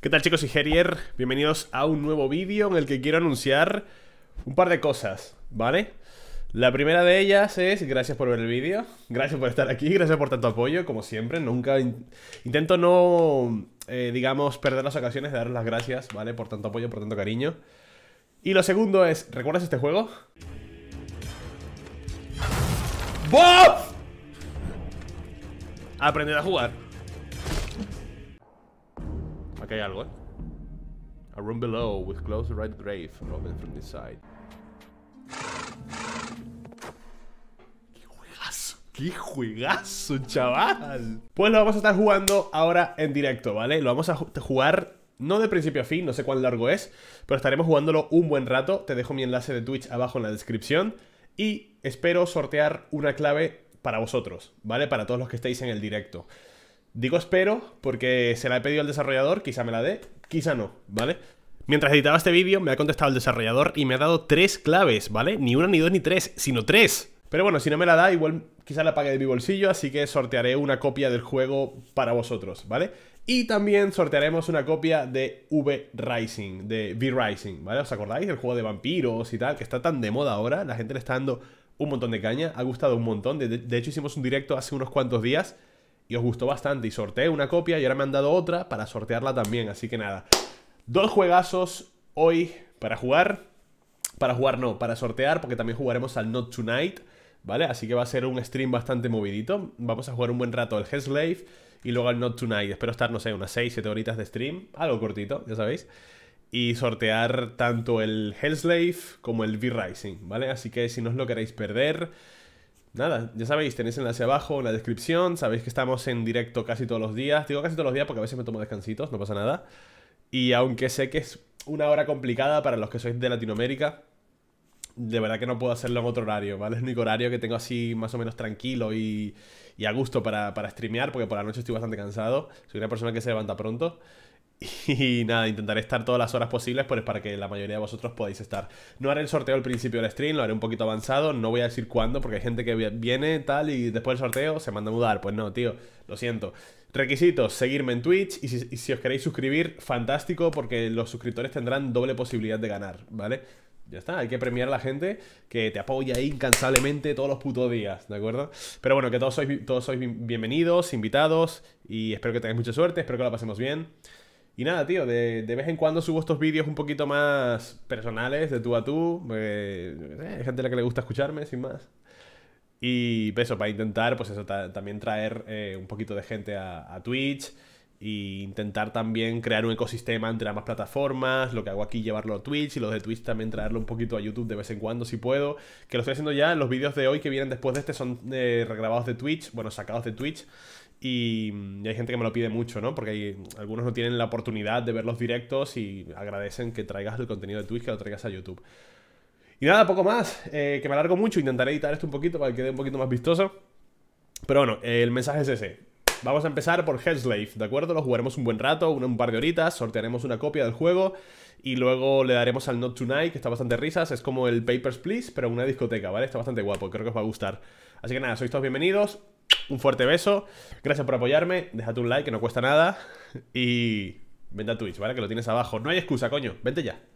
¿Qué tal chicos? Y Herier, bienvenidos a un nuevo vídeo en el que quiero anunciar un par de cosas, ¿vale? La primera de ellas es, gracias por ver el vídeo, gracias por estar aquí, gracias por tanto apoyo, como siempre, nunca... intento no, eh, digamos, perder las ocasiones de daros las gracias, ¿vale? Por tanto apoyo, por tanto cariño. Y lo segundo es, ¿recuerdas este juego? ¡Bob! Aprender a jugar hay algo, ¿eh? A room below ¡Qué juegazo! ¡Qué juegazo, chaval! Pues lo vamos a estar jugando ahora en directo, ¿vale? Lo vamos a jugar no de principio a fin, no sé cuán largo es, pero estaremos jugándolo un buen rato. Te dejo mi enlace de Twitch abajo en la descripción y espero sortear una clave para vosotros, ¿vale? Para todos los que estéis en el directo. Digo espero porque se la he pedido al desarrollador, quizá me la dé, quizá no, ¿vale? Mientras editaba este vídeo me ha contestado el desarrollador y me ha dado tres claves, ¿vale? Ni una, ni dos, ni tres, sino tres. Pero bueno, si no me la da, igual quizá la pague de mi bolsillo, así que sortearé una copia del juego para vosotros, ¿vale? Y también sortearemos una copia de V Rising, de V Rising, ¿vale? ¿Os acordáis El juego de vampiros y tal? Que está tan de moda ahora, la gente le está dando un montón de caña, ha gustado un montón, de, de hecho hicimos un directo hace unos cuantos días y os gustó bastante y sorteé una copia y ahora me han dado otra para sortearla también, así que nada. Dos juegazos hoy para jugar, para jugar no, para sortear porque también jugaremos al Not Tonight, ¿vale? Así que va a ser un stream bastante movidito, vamos a jugar un buen rato al Hellslave y luego al Not Tonight, espero estar, no sé, unas 6, 7 horitas de stream, algo cortito, ya sabéis y sortear tanto el Hellslave como el V-Rising, ¿vale? Así que si no os lo queréis perder, Nada, ya sabéis, tenéis enlace abajo en la descripción. Sabéis que estamos en directo casi todos los días. Digo casi todos los días porque a veces me tomo descansitos, no pasa nada. Y aunque sé que es una hora complicada para los que sois de Latinoamérica, de verdad que no puedo hacerlo en otro horario, ¿vale? Es el horario que tengo así más o menos tranquilo y, a gusto para, para streamear, porque por la noche estoy bastante cansado. Soy una persona que se levanta pronto. Y nada, intentaré estar todas las horas posibles pues para que la mayoría de vosotros podáis estar. No haré el sorteo al principio del stream, lo haré un poquito avanzado, no voy a decir cuándo porque hay gente que viene tal y después del sorteo se manda a mudar. Pues no, tío, lo siento. Requisitos, seguirme en Twitch y si, os queréis suscribir, fantástico porque los suscriptores tendrán doble posibilidad de ganar, ¿vale? Ya está, hay que premiar a la gente que te apoya incansablemente todos los putos días, ¿de acuerdo? Pero bueno, que todos sois, todos sois bienvenidos, invitados y espero que tengáis mucha suerte, espero que lo pasemos bien. Y nada, tío, de, vez en cuando subo estos vídeos un poquito más personales, de tú a tú. Eh, eh, hay gente a la que le gusta escucharme, sin más. Y pues, eso, para intentar, pues eso, también traer eh, un poquito de gente a, Twitch. e intentar también crear un ecosistema entre ambas plataformas, lo que hago aquí llevarlo a Twitch y los de Twitch también traerlo un poquito a YouTube de vez en cuando si puedo, que lo estoy haciendo ya, los vídeos de hoy que vienen después de este son regrabados de Twitch, bueno, sacados de Twitch Mm, y, hay gente que me lo pide mucho, ¿no? Porque hay, algunos no tienen la oportunidad de ver los directos y agradecen que traigas el contenido de Twitch, que lo traigas a YouTube. Y nada, poco más, eh, que me alargo mucho, intentaré editar esto un poquito para que quede un poquito más vistoso. Pero bueno, el mensaje es ese. Vamos a empezar por Hellslave, ¿de acuerdo? Lo jugaremos un buen rato, un, un par de horitas, sortearemos una copia del juego y luego le daremos al Not Tonight, que está bastante risas. Es como el Papers, Please, pero una discoteca, ¿vale? Está bastante guapo, creo que os va a gustar. Así que nada, sois todos bienvenidos. Un fuerte beso. Gracias por apoyarme. Déjate un like, que no cuesta nada. Y vente a Twitch, ¿vale? Que lo tienes abajo. No hay excusa, coño. Vente ya.